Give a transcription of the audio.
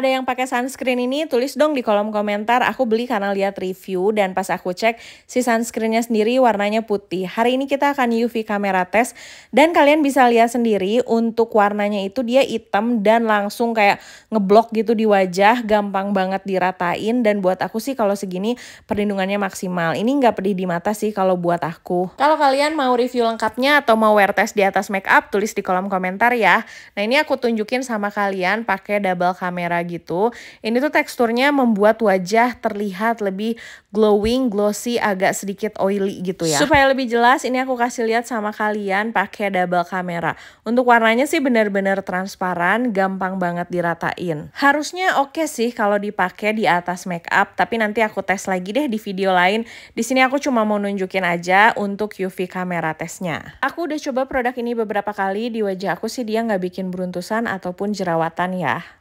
ada yang pakai sunscreen ini tulis dong di kolom komentar. Aku beli karena lihat review dan pas aku cek si sunscreennya sendiri warnanya putih. Hari ini kita akan UV kamera test dan kalian bisa lihat sendiri untuk warnanya itu dia hitam dan langsung kayak ngeblok gitu di wajah. Gampang banget diratain dan buat aku sih kalau segini perlindungannya maksimal. Ini nggak pedih di mata sih kalau buat aku. Kalau kalian mau review lengkapnya atau mau wear test di atas makeup tulis di kolom komentar ya. Nah ini aku tunjukin sama kalian pakai double kamera gitu. Ini tuh teksturnya membuat wajah terlihat lebih glowing, glossy, agak sedikit oily gitu ya. Supaya lebih jelas ini aku kasih lihat sama kalian pakai double kamera. Untuk warnanya sih benar-benar transparan, gampang banget diratain. Harusnya oke okay sih kalau dipakai di atas make up, tapi nanti aku tes lagi deh di video lain. Di sini aku cuma mau nunjukin aja untuk UV kamera tesnya. Aku udah coba produk ini beberapa kali di wajah aku sih dia nggak bikin beruntusan ataupun jerawatan ya.